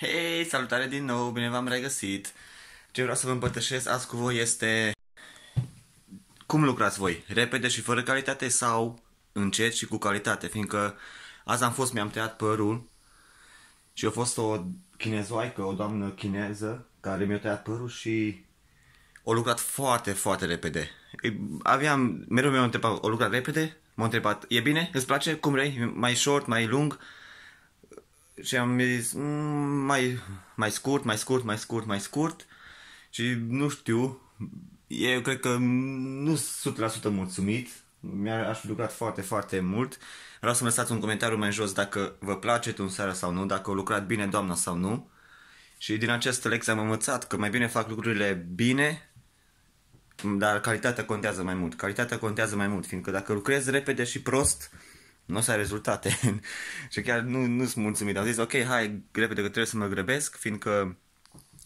Hei, salutare din nou, bine v-am regăsit! Ce vreau să vă împărtășesc azi cu voi este cum lucrați voi, repede și fără calitate sau încet și cu calitate, fiindcă azi am fost, mi-am tăiat părul și a fost o chinezoaică, o doamnă chineză care mi-a tăiat părul și o lucrat foarte, foarte repede. Aveam, mereu mi-a întrebat, o lucrat repede, m-a întrebat, e bine, îți place, cum vrei, mai short, mai lung, și am zis mm, mai, mai scurt, mai scurt, mai scurt, mai scurt și nu știu, eu cred că nu 100% mulțumit, mi-aș lucrat foarte, foarte mult. Vreau să-mi lăsați un comentariu mai jos dacă vă place seara sau nu, dacă a lucrat bine doamna sau nu. Și din acest lecție am învățat că mai bine fac lucrurile bine, dar calitatea contează mai mult. Calitatea contează mai mult, fiindcă dacă lucrezi repede și prost, nu o să ai rezultate. și chiar nu, nu sunt mulțumit. Am zis, ok, hai, repede că trebuie să mă grăbesc, fiindcă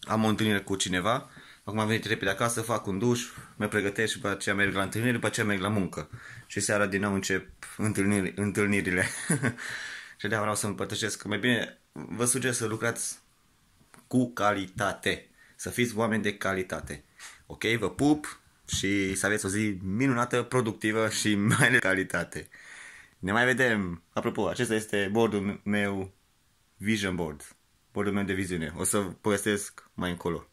am o întâlnire cu cineva. Acum am venit repede acasă, fac un duș, mă pregătesc și după aceea merg la întâlnire, după aceea merg la muncă. Și seara din nou încep întâlniri, întâlnirile. și de vreau să împărtășesc mai bine vă sugerez să lucrați cu calitate. Să fiți oameni de calitate. Ok, vă pup și să aveți o zi minunată, productivă și mai de calitate. Ne mai vedem. Apropo, acesta este bordul meu, vision board, bordul meu de viziune. O să povestesc mai încolo.